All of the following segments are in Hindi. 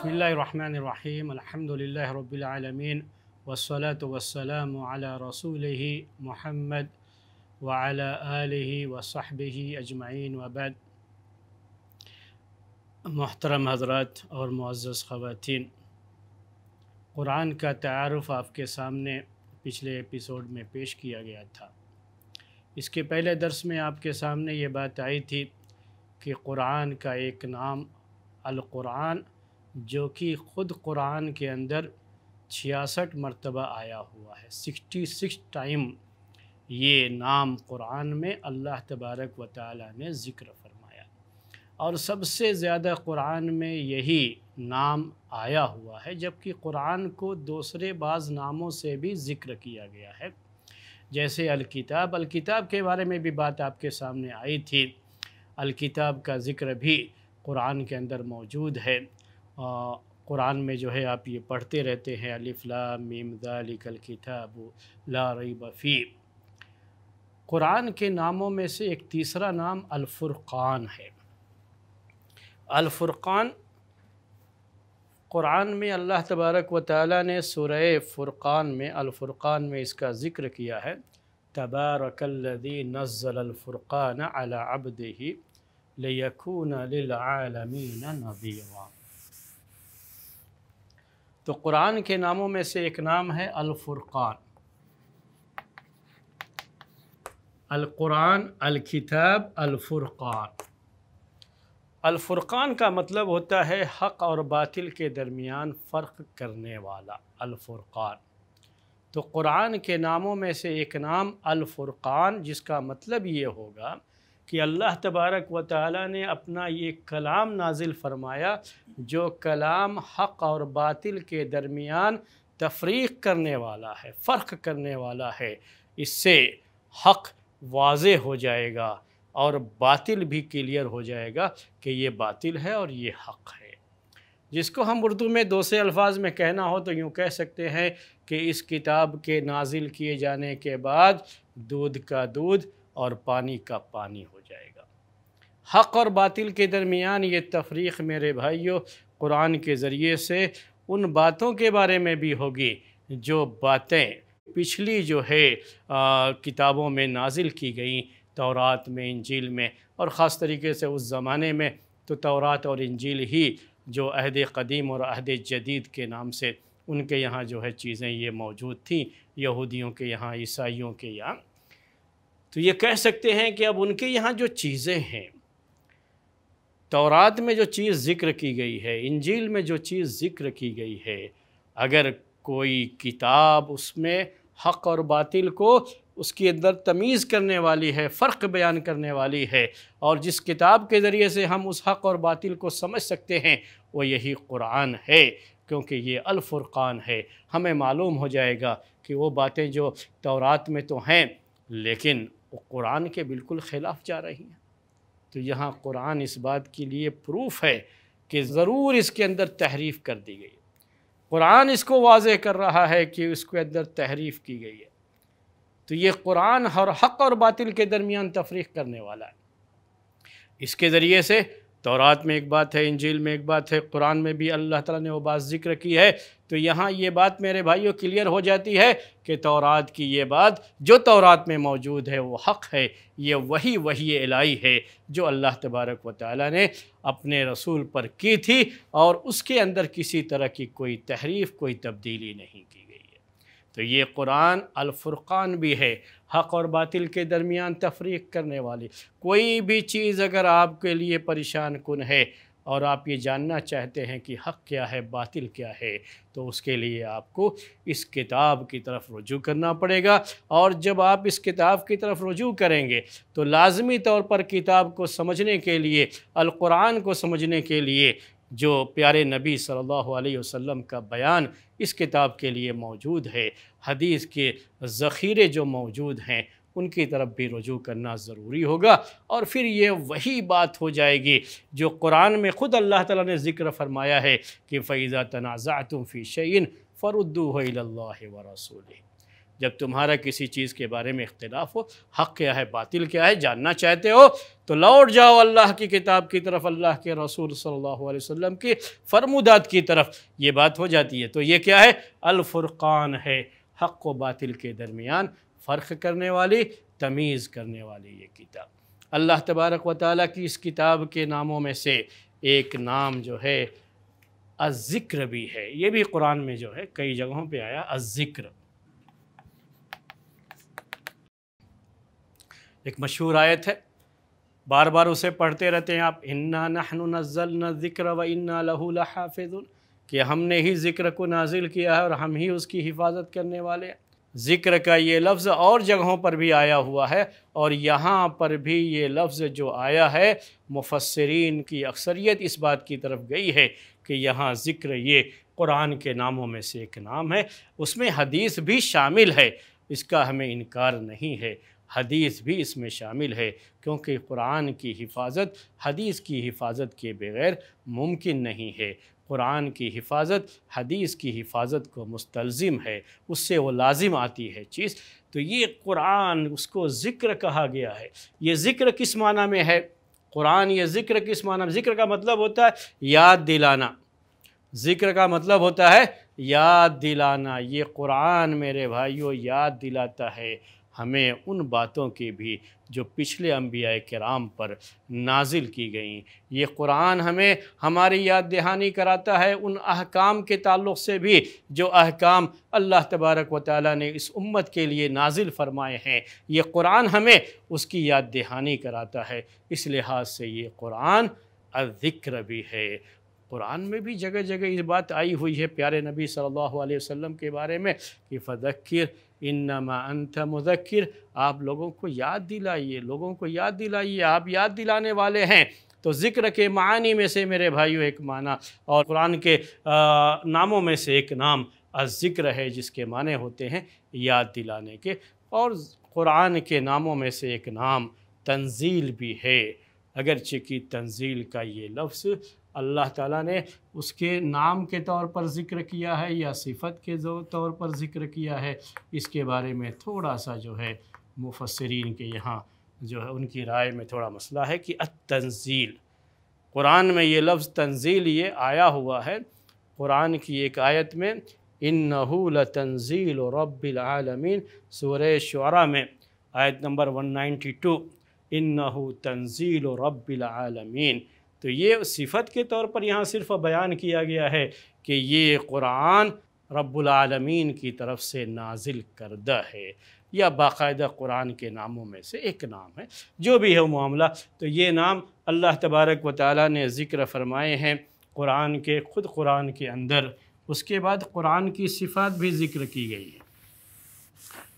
बसमीम अल्हम्दुलिल्लाह रब्बिल आलमीन वस्सलातु वस्सलामु अला रसूलिह मुहम्मद व अला आलिहि व सहबिहि अजमाइन व बाद मोहतरम हजरत और मज्ज़ ख़वातीन कुरान का तारफ़ आपके सामने पिछले एपिसोड में पेश किया गया था इसके पहले दर्स में आपके सामने ये बात आई थी कि कुरान का एक नाम अलकुरान जो कि ख़ुद कुरान के अंदर छियासठ मरतबा आया हुआ है सिक्सटी सिक्स टाइम ये नाम कुरान में अल्लाह तबारक व ताली ने ज़िक्र फरमाया और सबसे ज़्यादा कुरान में यही नाम आया हुआ है जबकि कुरान को दूसरे बाज़ नामों से भी ज़िक्र किया गया है जैसे अलकिताब अलकिताब के बारे में भी बात आपके सामने आई थी अलकिताब का ज़िक्र भी कुरान के अंदर मौजूद है कुरान में जो है आप ये पढ़ते रहते हैं अलिफ़ला मीमदालिकल किताब ला रई बफ़ी कुरान के नामों में से एक तीसरा नाम अलफ़ुर्क़ान है अलफ़ुर्क़ान कुरान में अल्लाह तबारक व ताली ने सुर फ़ुर्क़ान में अलफ़ुर्क़ान में इसका ज़िक्र किया है तबारकल्लदी नज़लफ़ुर्क़ान अला अबदही नबीवा तो कुरान के नामों में से एक नाम है अलफ़ुर्क़ान अलकुरान अलकिताब अलफ़ुर्क़ान अलफ़ुर्क़ान का मतलब होता है हक़ और बातिल के दरमियान फ़र्क करने वाला अलफ़ुर्क़ान तो कुरान के नामों में से एक नाम अलफ़ुर्क़ान जिसका मतलब ये होगा कि अल्लाह तबारक व ताली ने अपना ये कलाम नाजिल फरमाया जो कलाम हक़ और बातिल के दरमियान तफरीक करने वाला है फ़र्क करने वाला है इससे हक़ वाज हो जाएगा और बातिल भी क्लियर हो जाएगा कि ये बातिल है और ये हक़ है जिसको हम उर्दू में दूसरे अल्फाज में कहना हो तो यूँ कह सकते हैं कि इस किताब के नाजिल किए जाने के बाद दूध का दूध और पानी का पानी हो जाएगा हक़ और बातिल के दरमियान ये तफरीक मेरे भाइयों कुरान के ज़रिए से उन बातों के बारे में भी होगी जो बातें पिछली जो है आ, किताबों में नाजिल की गई तौरात में इंजील में और ख़ास तरीके से उस ज़माने में तो तौरात और इंजील ही जो अहद कदीम और अहद जदीद के नाम से उनके यहाँ जो है चीज़ें ये मौजूद थी यहूदियों के यहाँ ईसाइयों के यहाँ तो ये कह सकते हैं कि अब उनके यहाँ जो चीज़ें हैं तौरात में जो चीज़ ज़िक्र की गई है इंजील में जो चीज़ ज़िक्र की गई है अगर कोई किताब उसमें हक़ और बातिल को उसके अंदर तमीज़ करने वाली है फ़र्क बयान करने वाली है और जिस किताब के ज़रिए से हम उस हक़ और बातिल को समझ सकते हैं वो यही कुरान है क्योंकि ये अलफ़ुर्क़ान है हमें मालूम हो जाएगा कि वो बातें जो तौरात में तो हैं लेकिन वो कुरान के बिल्कुल ख़िलाफ़ जा रही हैं तो यहाँ कुरान इस बात के लिए प्रूफ है कि ज़रूर इसके अंदर तहरीफ़ कर दी गई कुरान इसको वाज कर रहा है कि उसके अंदर तहरीफ़ की गई है तो ये कुरान हर हक और बातिल के दरमियान तफरीक करने वाला है इसके ज़रिए से तौरात में एक बात है इंजील में एक बात है कुरान में भी अल्लाह ताला ने वो बात जिक्र की है तो यहाँ ये बात मेरे भाइयों क्लियर हो जाती है कि तौरात की ये बात जो तौरात में मौजूद है वो हक़ है ये वही वही इलाही है जो अल्लाह तबारक व ताली ने अपने रसूल पर की थी और उसके अंदर किसी तरह की कोई तहरीफ़ कोई तब्दीली नहीं की गई है तो ये कुरान अलफ़ुर्क़ान भी है हक़ और बातिल के दरमियान तफरीक करने वाली कोई भी चीज़ अगर आपके लिए परेशान कन है और आप ये जानना चाहते हैं कि हक़ क्या है बातिल क्या है तो उसके लिए आपको इस किताब की तरफ रुजू करना पड़ेगा और जब आप इस किताब की तरफ रुजू करेंगे तो लाजमी तौर पर किताब को समझने के लिए अलकुरान को समझने के लिए जो प्यारे नबी सल्लल्लाहु अलैहि वसल्लम का बयान इस किताब के लिए मौजूद है हदीस के ज़ख़ीरे जो मौजूद हैं उनकी तरफ भी रजू करना ज़रूरी होगा और फिर ये वही बात हो जाएगी जो कुरान में ख़ुद अल्लाह ताला ने ज़िक्र फरमाया है कि फ़ैज़ा तनाज़ा तुम फ़ी शैन फ़रुद्दू व रसूल जब तुम्हारा किसी चीज़ के बारे में इख्तलाफ हो हक़ क्या है बातिल क्या है जानना चाहते हो तो लौट जाओ अल्लाह की किताब की तरफ अल्लाह के रसूल सल्लल्लाहु अलैहि वसल्लम की फरमुदात की तरफ ये बात हो जाती है तो ये क्या है अलफुर्क़ान है हक़ व बातिल के दरमियान फ़र्क करने वाली तमीज़ करने वाली ये किताब अल्लाह तबारक व ताली की इस किताब के नामों में से एक नाम जो है अज़िक्र भी है ये भी कुरान में जो है कई जगहों पे आया अज़िक्र एक मशहूर आयत है बार बार उसे पढ़ते रहते हैं आप इन्ना नहनु नज़ल न ज़िक्र व इन्ना लहू लहाफिजुल कि हमने ही ज़िक्र को नाजिल किया है और हम ही उसकी हिफाजत करने वाले हैं ज़िक्र का ये लफ्ज़ और जगहों पर भी आया हुआ है और यहाँ पर भी ये लफ्ज़ जो आया है मुफसरीन की अक्सरियत इस बात की तरफ गई है कि यहाँ ज़िक्र ये क़ुरान के नामों में से एक नाम है उसमें हदीस भी शामिल है इसका हमें इनकार नहीं है हदीस भी इसमें शामिल है क्योंकि कुरान की हिफाजत हदीस की हिफाजत के बगैर मुमकिन नहीं है कुरान की हिफाजत हदीस की हिफाजत को मुस्तलज़िम है उससे वो लाजिम आती है चीज़ तो ये कुरान उसको ज़िक्र कहा गया है ये ज़िक्र किस माना में है कुरान ये ज़िक्र किस माना में ज़िक्र का मतलब होता है याद दिलाना ज़िक्र का मतलब होता है याद दिलाना ये कुरान मेरे भाइयों याद दिलाता है हमें उन बातों की भी जो पिछले अम्बिया कराम पर नाजिल की गई ये कुरान हमें हमारी याद दहानी कराता है उन अहकाम के ताल्लुक से भी जो अहकाम अल्लाह तबारक व ताली ने इस उम्मत के लिए नाजिल फरमाए हैं ये कुरान हमें उसकी याद दहानी कराता है इस लिहाज से ये कुरान अज़िक्र भी है कुरान में भी जगह जगह इस बात आई हुई है प्यारे नबी सल्लल्लाहु अलैहि वसल्लम के बारे में कि फ़िर इन अंत मुजक्र आप लोगों को याद दिलाइए लोगों को याद दिलाइए आप याद दिलाने वाले हैं तो ज़िक्र के मानी में से मेरे भाइयों एक माना और कुरान के नामों में से एक नाम अज़िक्र है जिसके माने होते हैं याद दिलाने के और कुरान के नामों में से एक नाम तंजील भी है अगरचे की तंजील का ये लफ्ज़ अल्लाह ताला ने उसके नाम के तौर पर ज़िक्र किया है या सिफत के तौर पर ज़िक्र किया है इसके बारे में थोड़ा सा जो है मुफसरीन के यहाँ जो है उनकी राय में थोड़ा मसला है कि तंजील कुरान में ये लफ्ज़ तंजील ये आया हुआ है कुरान की एक आयत में इन नहूल तंजील रबालमीन सूर शुरा में आयत नंबर 192 इन नहू तंजील रबालमीन तो ये सिफत के तौर पर यहाँ सिर्फ बयान किया गया है कि ये कुरान रबालमीन की तरफ से नाजिल करदा है या बाकायदा कुरान के नामों में से एक नाम है जो भी है मामला तो ये नाम अल्लाह तबारक व ताली ने ज़िक्र फरमाए हैं कुरान के ख़ुद कुरान के अंदर उसके बाद कुरान की सिफ़ात भी ज़िक्र की गई है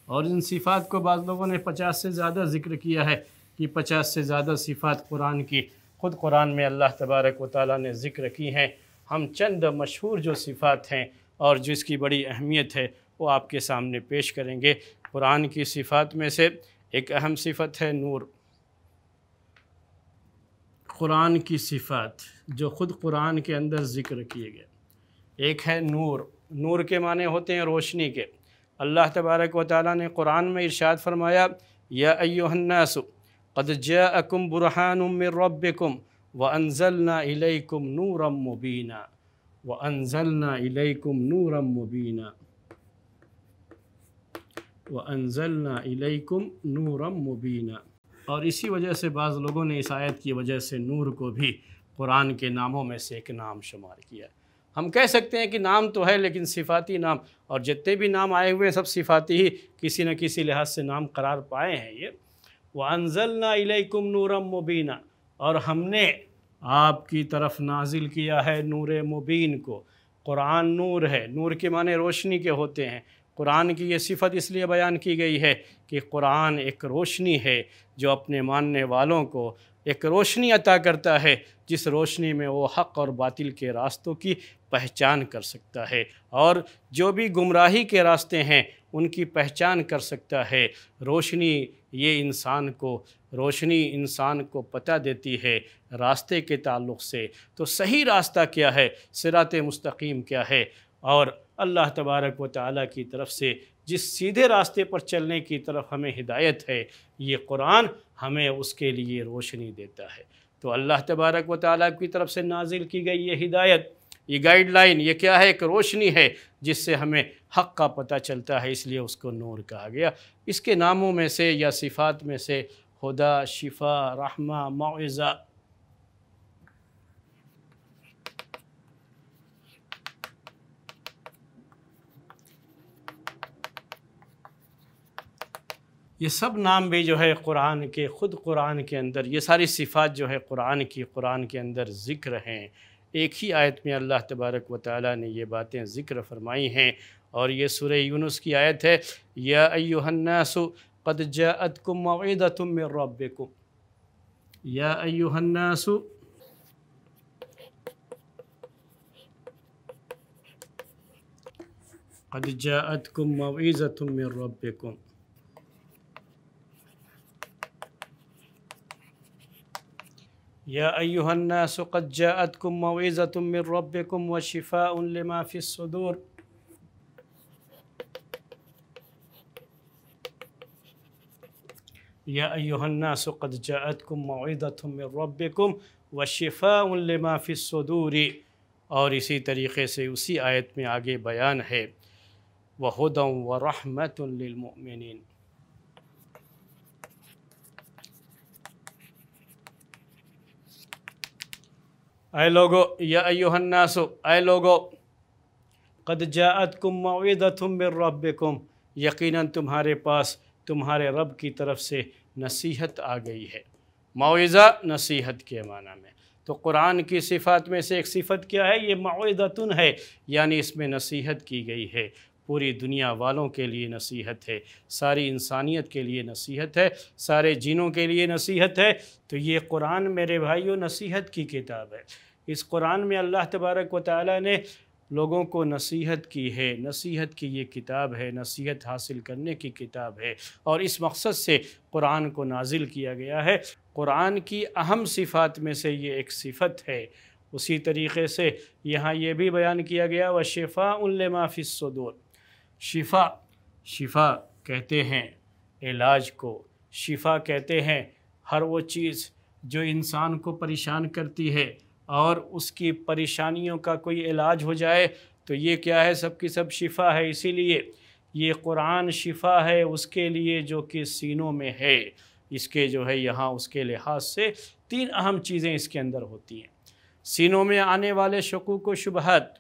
और इन सिफ़ात को बाद लोगों ने पचास से ज़्यादा ज़िक्र किया है कि पचास से ज़्यादा सिफ़ात कुरान की ख़ुद कुरान में अल्लाह तबारक व ताली ने ज़िक्र की हैं हम चंद मशहूर जो सिफ़ात हैं और जिसकी बड़ी अहमियत है वो आपके सामने पेश करेंगे कुरान की सिफ़ात में से एक अहम सिफत है नूर कुरान की सिफ़ात जो ख़ुद कुरान के अंदर ज़िक्र किए गए एक है नूर नूर के माने होते हैं रोशनी के अल्लाह तबारक व ताली ने कुरान में इरशाद फरमाया या अयोहन्नासु कदजा अकुम बुरहानबिकुम व अनजलना इलकुम नूरम मुबीना व अनजलना इलकुम नूरम मुबीना व अनजलना इलकुम नूरम मुबीना और इसी वजह से बाज़ लोगों ने इस आयत की वजह से नूर को भी कुरान के नामों में से एक नाम शुमार किया हम कह सकते हैं कि नाम तो है लेकिन सिफाती नाम और जितने भी नाम आए हुए हैं सब सिफाती ही किसी न किसी लिहाज से नाम करार पाए हैं ये वनजलना इलकुम नूरम मुबीना और हमने आपकी तरफ नाजिल किया है नूर मुबीन को कुरान नूर है नूर के माने रोशनी के होते हैं कुरान की ये सिफत इसलिए बयान की गई है कि कुरान एक रोशनी है जो अपने मानने वालों को एक रोशनी अता करता है जिस रोशनी में वो हक़ और बातिल के रास्तों की पहचान कर सकता है और जो भी गुमराही के रास्ते हैं उनकी पहचान कर सकता है रोशनी ये इंसान को रोशनी इंसान को पता देती है रास्ते के ताल्लुक से तो सही रास्ता क्या है सिरात मुस्तकीम क्या है और अल्लाह तबारक व ताली की तरफ से जिस सीधे रास्ते पर चलने की तरफ हमें हिदायत है ये कुरान हमें उसके लिए रोशनी देता है तो अल्लाह तबारक व ताली की तरफ से नाजिल की गई ये हिदायत ये गाइडलाइन ये क्या है एक रोशनी है जिससे हमें हक़ का पता चलता है इसलिए उसको नूर कहा गया इसके नामों में से या सिफ़ात में से खुदा शिफा रहमा मुआज़ा ये सब नाम भी जो है कुरान के ख़ुद कुरान के अंदर ये सारी सिफ़ात जो है कुरान की कुरान के अंदर ज़िक्र हैं एक ही आयत में अल्लाह तबारक व ताली ने यह बातें ज़िक्र फरमाई हैं और ये सुर यूनुस की आयत है या अयुहन्नासु कद जात को मौदा तुम में रब को या अयुहन्नासु कद जात को मौज़ा तुम रब को يا أيها الناس قد جاءتكم موعظة من ربكم وشفاء لما في الصدور يا أيها الناس قد جاءتكم موعظة من ربكم وشفاء لما في الصدور اور اسی طریقے سے اسی آیت میں آگے بیان ہے وہدم ورحمۃ للمؤمنین आए लोगो या अयोहन्नासो आए लोगो कद जात कुम मविदतुम रब्बकुम यकीनन तुम्हारे पास तुम्हारे रब की तरफ से नसीहत आ गई है मुआवज़ा नसीहत के माना में तो कुरान की सिफ़ात में से एक सिफ़त क्या है ये मुआवज़तन है यानी इसमें नसीहत की गई है पूरी दुनिया वालों के लिए नसीहत है सारी इंसानियत के लिए नसीहत है सारे जिनों के लिए नसीहत है तो ये कुरान मेरे भाइयों नसीहत की किताब है इस कुरान में अल्लाह तबारक व ताली ने लोगों को नसीहत की है नसीहत की ये किताब है नसीहत हासिल करने की किताब है और इस मकसद से कुरान को नाजिल किया गया है कुरान की अहम सिफ़ात में से ये एक सिफत है उसी तरीके से यहाँ ये भी बयान किया गया व शफ़ा उल्माफ़िसदूर शिफा शिफा कहते हैं इलाज को शिफा कहते हैं हर वो चीज़ जो इंसान को परेशान करती है और उसकी परेशानियों का कोई इलाज हो जाए तो ये क्या है सब की सब शिफा है इसीलिए ये कुरान शिफा है उसके लिए जो कि सीनों में है इसके जो है यहाँ उसके लिहाज से तीन अहम चीज़ें इसके अंदर होती हैं सीनों में आने वाले शकूक व शुबहत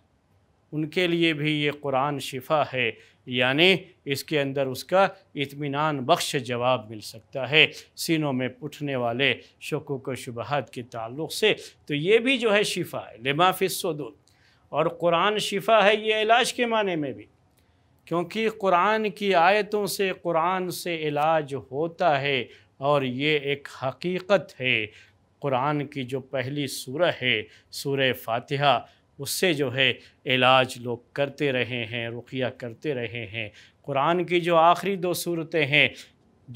उनके लिए भी ये कुरान शिफा है यानी इसके अंदर उसका इत्मीनान बख्श जवाब मिल सकता है सीनों में उठने वाले शकों व शुबहत के ताल्लुक़ से तो ये भी जो है शिफा है लिमाफिसदूर और कुरान शिफा है ये इलाज के माने में भी क्योंकि कुरान की आयतों से कुरान से इलाज होता है और ये एक हकीकत है कुरान की जो पहली सूरह है सूरह फातिहा उससे जो है इलाज लोग करते रहे हैं रुकिया करते रहे हैं कुरान की जो आखिरी दो सूरतें हैं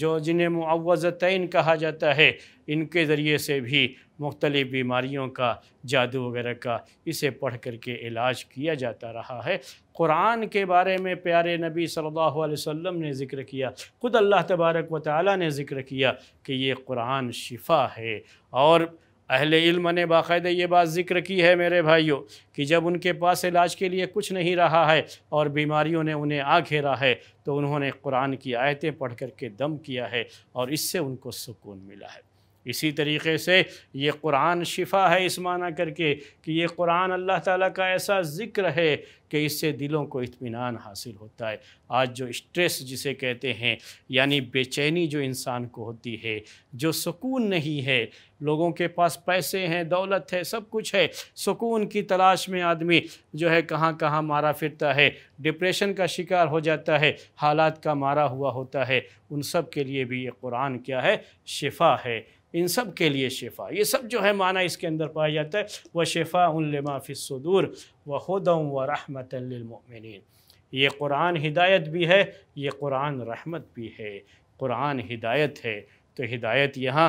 जो जिन्हें मुआवज़तन कहा जाता है इनके ज़रिए से भी मुख्तलिफ़ बीमारियों का जादू वगैरह का इसे पढ़ कर के इलाज किया जाता रहा है क़ुरान के बारे में प्यारे नबी सल्लल्लाहु अलैहि वसल्लम ने ज़िक्र किया ख़ुद अल्लाह तबारक व ताली ने ज़िक्र किया कि ये कुरान शिफा है और अहल इल्म ने बाकायदा ये बात ज़िक्र की है मेरे भाइयों कि जब उनके पास इलाज के लिए कुछ नहीं रहा है और बीमारियों ने उन्हें आ घेरा है तो उन्होंने कुरान की आयतें पढ़ कर के दम किया है और इससे उनको सुकून मिला है इसी तरीके से ये कुरान शिफा है इस माना करके कि ये कुरान अल्लाह ताला का ऐसा ज़िक्र है कि इससे दिलों को इत्मीनान हासिल होता है आज जो स्ट्रेस जिसे कहते हैं यानी बेचैनी जो इंसान को होती है जो सुकून नहीं है लोगों के पास पैसे हैं दौलत है सब कुछ है सुकून की तलाश में आदमी जो है कहाँ कहाँ मारा फिरता है डिप्रेशन का शिकार हो जाता है हालात का मारा हुआ होता है उन सब के लिए भी ये कुरान क्या है शिफा है इन सब के लिए शिफा ये सब जो है माना इसके अंदर पाया जाता है वह शिफा उनमाफ़िसूर व खुदम व रहमत ये कुरान हिदायत भी है ये कुरान रहमत भी है कुरान हिदायत है तो हिदायत यहाँ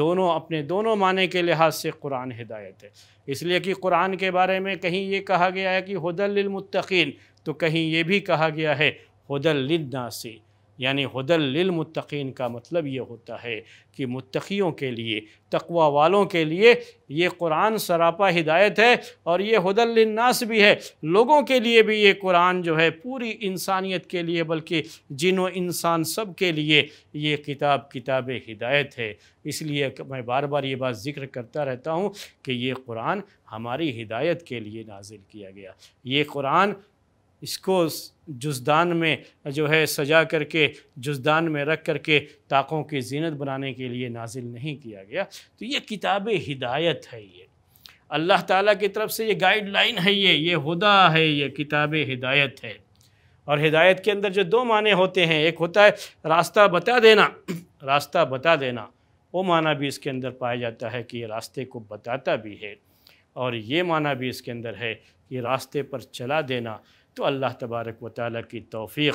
दोनों अपने दोनों माने के लिहाज से कुरान हिदायत है इसलिए कि कुरान के बारे में कहीं ये कहा गया है कि हदल मुतकीन तो कहीं ये भी कहा गया है हदल नासी यानी हदल लमुतकीन का मतलब ये होता है कि मुतकीयों के लिए तकवा वालों के लिए ये कुरान सरापा हिदायत है और ये हदलनास भी है लोगों के लिए भी ये कुरान जो है पूरी इंसानियत के लिए बल्कि जिनों इंसान सब के लिए ये किताब किताब हिदायत है इसलिए मैं बार बार ये बात ज़िक्र करता रहता हूँ कि ये कुरान हमारी हिदायत के लिए नाजिल किया गया ये कुरान इसको जुजदान में जो है सजा करके जुजदान में रख करके ताक़ों की जीनत बनाने के लिए नाजिल नहीं किया गया तो ये किताब हिदायत है ये अल्लाह ताला की तरफ से ये गाइडलाइन है ये ये हुदा है ये किताब हिदायत है और हिदायत के अंदर जो दो माने होते हैं एक होता है रास्ता बता देना रास्ता बता देना वो माना भी इसके अंदर पाया जाता है कि ये रास्ते को बताता भी है और ये माना भी इसके अंदर है कि रास्ते पर चला देना तो अल्लाह तबारक व ताली की तोफ़ी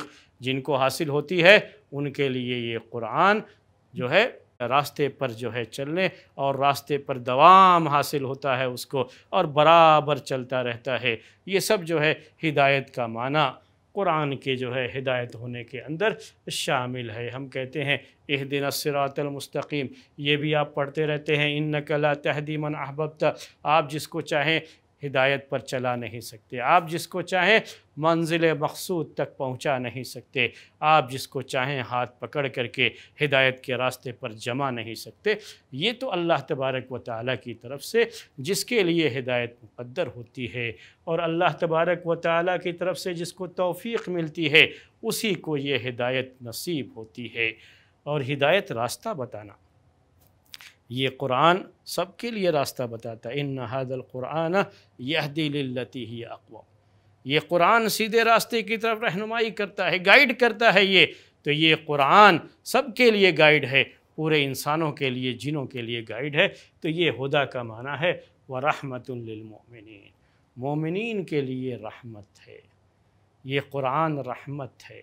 जिनको हासिल होती है उनके लिए ये कुरान जो है रास्ते पर जो है चलने और रास्ते पर दवाम हासिल होता है उसको और बराबर चलता रहता है ये सब जो है हिदायत का माना कुरान के जो है हिदायत होने के अंदर शामिल है हम कहते हैं एह दिन सिरातलमस्तकीम ये भी आप पढ़ते रहते हैं इन नकला तहदीमन अहबबता आप जिसको चाहें हिदायत पर चला नहीं सकते आप जिसको चाहें मंजिल मकसूद तक पहुंचा नहीं सकते आप जिसको चाहें हाथ पकड़ करके हिदायत के रास्ते पर जमा नहीं सकते ये तो अल्लाह तबारक व ताली की तरफ से जिसके लिए हिदायत मुकद्दर होती है और अल्लाह तबारक व ताली की तरफ से जिसको तोफ़ी मिलती है उसी को ये हिदायत नसीब होती है और हिदायत रास्ता बताना ये कुरान सब के लिए रास्ता बताता है इन क़ुरान यह दिलती ही अकवा ये कुरान सीधे रास्ते की तरफ रहनुमाई करता है गाइड करता है ये तो ये कुरान सब के लिए गाइड है पूरे इंसानों के लिए जिनों के लिए गाइड है तो ये हुदा का माना है व रहमतमिन मोमिन के लिए रहमत है ये कुरान रहमत है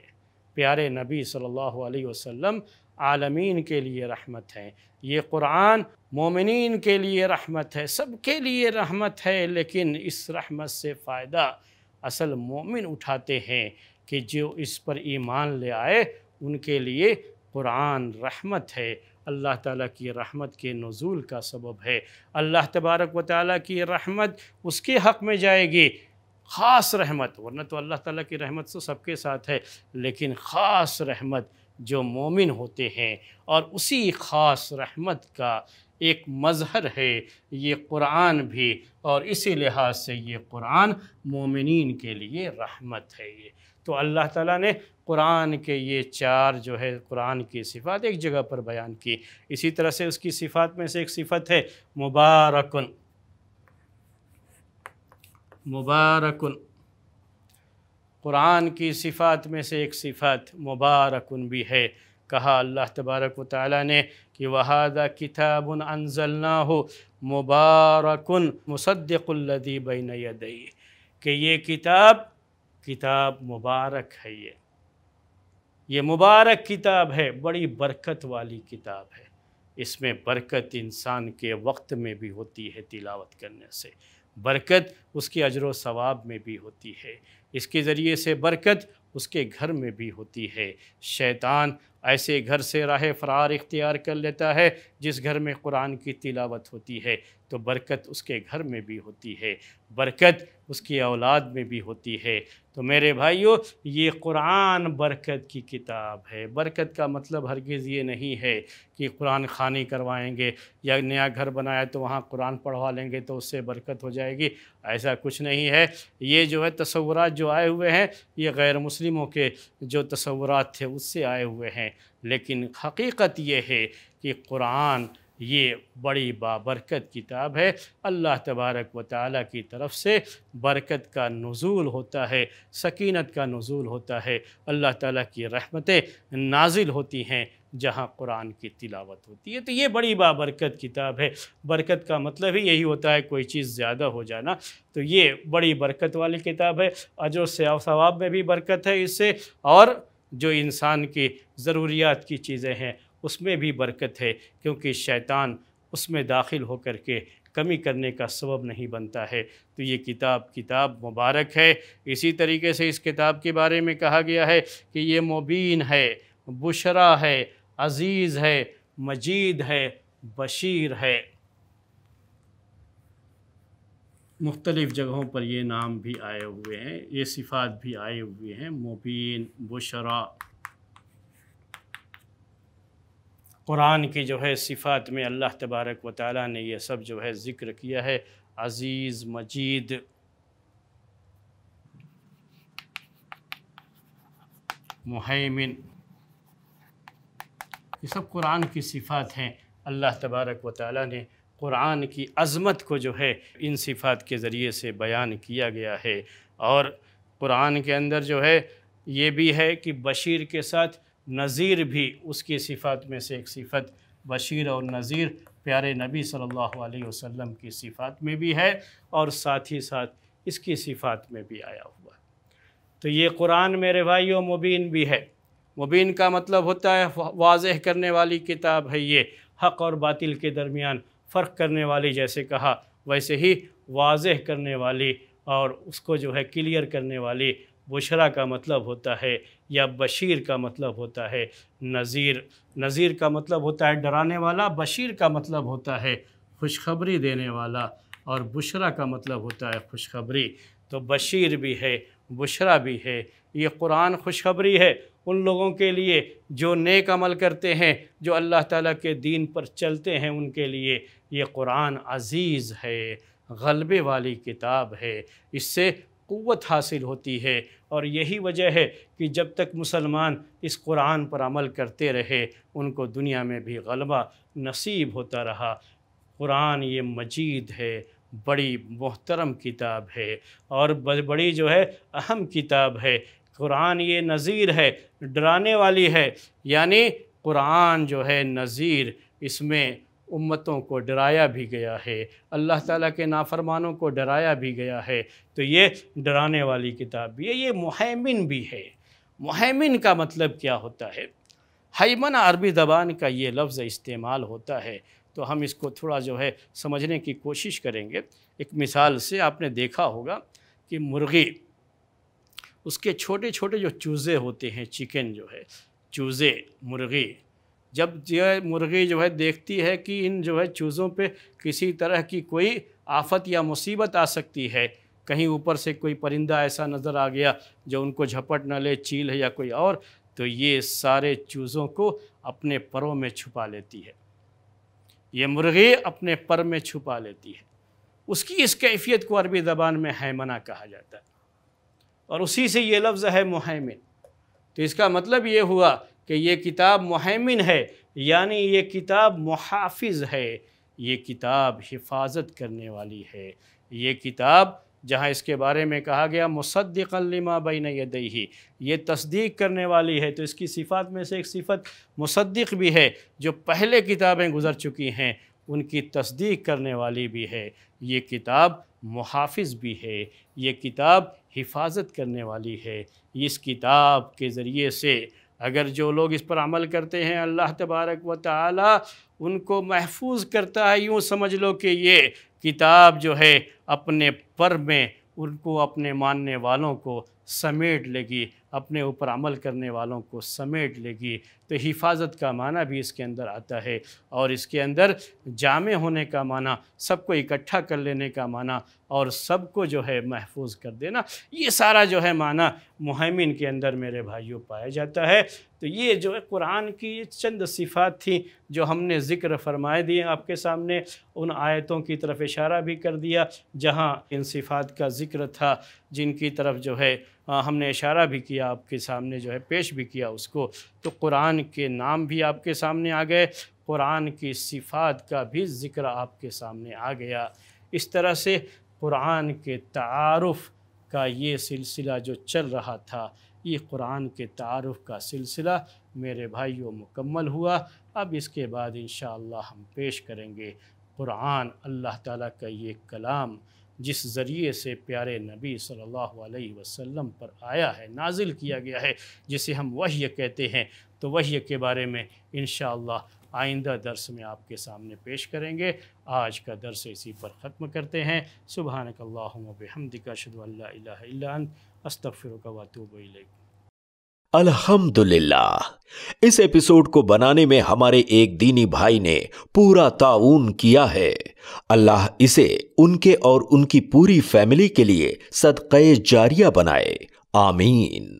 प्यारे नबी सल्लल्लाहु अलैहि वसल्लम आलमीन के लिए रहमत है ये कुरान मोमिन के लिए रहमत है सब के लिए रहमत है लेकिन इस रहमत से फ़ायदा असल मोमिन उठाते हैं कि जो इस पर ईमान ले आए उनके लिए कुरान रहमत है अल्लाह ताला की रहमत के नज़ुल का सबब है अल्लाह तबारक व ताली की रहमत उसके हक़ में जाएगी ख़ास रहमत वरना तो अल्लाह ताला की रहमत तो सबके साथ है लेकिन ख़ास रहमत जो मोमिन होते हैं और उसी ख़ास रहमत का एक मज़हर है ये कुरान भी और इसी लिहाज से ये कुरान मोमिन के लिए रहमत है ये तो अल्लाह ताला ने कुरान के ये चार जो है कुरान की सिफ़ात एक जगह पर बयान की इसी तरह से उसकी सिफ़ात में से एक सिफ़त है मुबारकन मुबारकन कुरान की सिफ़ात में से एक सिफ़ात मुबारकन भी है कहा अल्लाह तबारक व ताली ने कि वहादा किताब अनजलना हो मुबारकन मुसद्दक़ुल्लदी बैन यदई कि ये किताब किताब मुबारक है ये ये मुबारक किताब है बड़ी बरकत वाली किताब है इसमें बरकत इंसान के वक्त में भी होती है तिलावत करने से बरकत उसके अजर सवाब में भी होती है इसके ज़रिए से बरकत उसके घर में भी होती है शैतान ऐसे घर से राह फ़रार इख्तियार कर लेता है जिस घर में कुरान की तिलावत होती है तो बरकत उसके घर में भी होती है बरकत उसकी औलाद में भी होती है तो मेरे भाइयों ये कुरान बरकत की किताब है बरकत का मतलब हरगिज़ ये नहीं है कि कुरान खानी करवाएंगे या नया घर बनाया तो वहाँ कुरान पढ़वा लेंगे तो उससे बरकत हो जाएगी ऐसा कुछ नहीं है ये जो है तस्वुरात जो आए हुए हैं ये गैर मुस्लिमों के जो तस्वुरात थे उससे आए हुए हैं लेकिन हकीकत ये है कि कुरान ये बड़ी बाबरकत किताब है अल्लाह तबारक व ताली की तरफ से बरकत का नज़ूल होता है सकीनत का नज़ूल होता है अल्लाह ताली की रहमतें नाजिल होती हैं जहाँ कुरान की तिलावत होती है तो ये बड़ी बाबरकत किताब है बरकत का मतलब ही यही होता है कोई चीज़ ज़्यादा हो जाना तो ये बड़ी बरकत वाली किताब है अजो सवाब में भी बरकत है इससे और जो इंसान की ज़रूरियात की चीज़ें हैं उसमें भी बरकत है क्योंकि शैतान उसमें दाखिल होकर के कमी करने का सबब नहीं बनता है तो ये किताब किताब मुबारक है इसी तरीके से इस किताब के बारे में कहा गया है कि ये मुबीन है बुशरा है अज़ीज़ है मजीद है बशीर है मुख्तलिफ़ जगहों पर ये नाम भी आए हुए हैं ये सिफ़ात भी आए हुए हैं मुबीन बुशरा कुरान की जो है सिफ़ात में अल्लाह तबारक व ताली ने यह सब जो है ज़िक्र किया है अज़ीज़ मजीद मुहैमिन ये सब कुरान की सिफ़ात हैं अल्लाह तबारक व ताली ने कुरान की अज़मत को जो है इन सिफ़ात के ज़रिए से बयान किया गया है और कुरान के अंदर जो है ये भी है कि बशीर के साथ नज़ीर भी उसकी सिफ़त में से एक सिफ़त बशीर और नज़ीर प्यारे नबी सल्लल्लाहु अलैहि वसल्लम की सिफ़ात में भी है और साथ ही साथ इसकी सिफ़ात में भी आया हुआ तो ये कुरान मेरे भाइयों मुबीन भी है मुबीन का मतलब होता है वाजह करने वाली किताब है ये हक़ और बातिल के दरमियान फ़र्क करने वाली जैसे कहा वैसे ही वाज करने वाली और उसको जो है क्लियर करने वाली बुशरा का मतलब होता है या बशीर का मतलब होता है नज़ीर नज़ीर का मतलब होता है डराने वाला बशीर का मतलब होता है खुशखबरी देने वाला और बुशरा का मतलब होता है खुशखबरी तो बशीर भी है बुशरा भी है ये कुरान खुशखबरी है उन लोगों के लिए जो नेक अमल करते हैं जो अल्लाह ताला के दीन पर चलते हैं उनके लिए ये कुरान अज़ीज़ है गलबे वाली किताब है इससे क़वत हासिल होती है और यही वजह है कि जब तक मुसलमान इस कुरान पर अमल करते रहे उनको दुनिया में भी गलबा नसीब होता रहा कुरान ये मजीद है बड़ी मोहतरम किताब है और बड़ी जो है अहम किताब है कुरान ये नज़ीर है डराने वाली है यानी कुरान जो है नज़ीर इसमें उम्मतों को डराया भी गया है अल्लाह ताला के नाफरमानों को डराया भी गया है तो ये डराने वाली किताब भी है ये मुहैमिन भी है मुहैमिन का मतलब क्या होता है हैमन अरबी ज़बान का ये लफ्ज़ इस्तेमाल होता है तो हम इसको थोड़ा जो है समझने की कोशिश करेंगे एक मिसाल से आपने देखा होगा कि मुर्गी उसके छोटे छोटे जो चूज़े होते हैं चिकन जो है चूज़े मुर्गी जब जो मुर्गी जो है देखती है कि इन जो है चूज़ों पे किसी तरह की कोई आफत या मुसीबत आ सकती है कहीं ऊपर से कोई परिंदा ऐसा नज़र आ गया जो उनको झपट न ले चील है या कोई और तो ये सारे चूज़ों को अपने परों में छुपा लेती है ये मुर्गी अपने पर में छुपा लेती है उसकी इस कैफियत को अरबी ज़बान में हैमना कहा जाता है और उसी से ये लफ्ज़ है मुहैमिन तो इसका मतलब ये हुआ कि ये किताब मुहमिन है यानी ये किताब मुहाफिज है ये किताब हिफाजत करने वाली है ये किताब जहाँ इसके बारे में कहा गया मुसद्दिकलिमा बैन यदही ये तस्दीक करने वाली है तो इसकी सिफात में से एक सिफत मुसद्दिक भी है जो पहले किताबें गुज़र चुकी हैं उनकी तस्दीक करने वाली भी है ये किताब मुहाफ़ भी है ये किताब हिफाजत करने वाली है इस किताब के ज़रिए से अगर जो लोग इस पर अमल करते हैं अल्लाह तबारक व ताली उनको महफूज करता है यूँ समझ लो कि ये किताब जो है अपने पर में उनको अपने मानने वालों को समेट लेगी अपने ऊपर अमल करने वालों को समेट लेगी तो हिफाजत का माना भी इसके अंदर आता है और इसके अंदर जामे होने का माना सबको इकट्ठा कर लेने का माना और सबको जो है महफूज कर देना ये सारा जो है माना मुहमिन के अंदर मेरे भाइयों पाया जाता है तो ये जो है कुरान की चंद सिफ़ात थी जो हमने ज़िक्र फरमाए दिए आपके सामने उन आयतों की तरफ इशारा भी कर दिया जहाँ इन सिफ़ात का ज़िक्र था जिनकी तरफ जो है हमने इशारा भी किया आपके सामने जो है पेश भी किया उसको तो कुरान के नाम भी आपके सामने आ गए कुरान की सिफात का भी ज़िक्र आपके सामने आ गया इस तरह से कुरान के तारफ़ का ये सिलसिला जो चल रहा था ये कुरान के तारफ़ का सिलसिला मेरे भाइयों मुकम्मल हुआ अब इसके बाद इन हम पेश करेंगे कुरान अल्लाह ताला का ये कलाम जिस ज़रिए से प्यारे नबी सल्लल्लाहु अलैहि वसल्लम पर आया है नाजिल किया गया है जिसे हम वही कहते हैं तो वही के बारे में इन आइंदा दर्स में आपके सामने पेश करेंगे आज का दर्स इसी पर ख़त्म करते हैं सुबह अस्तफ़िर अल्हम्दुलिल्लाह इस एपिसोड को बनाने में हमारे एक दीनी भाई ने पूरा ताउन किया है अल्लाह इसे उनके और उनकी पूरी फैमिली के लिए सदक़ जारिया बनाए आमीन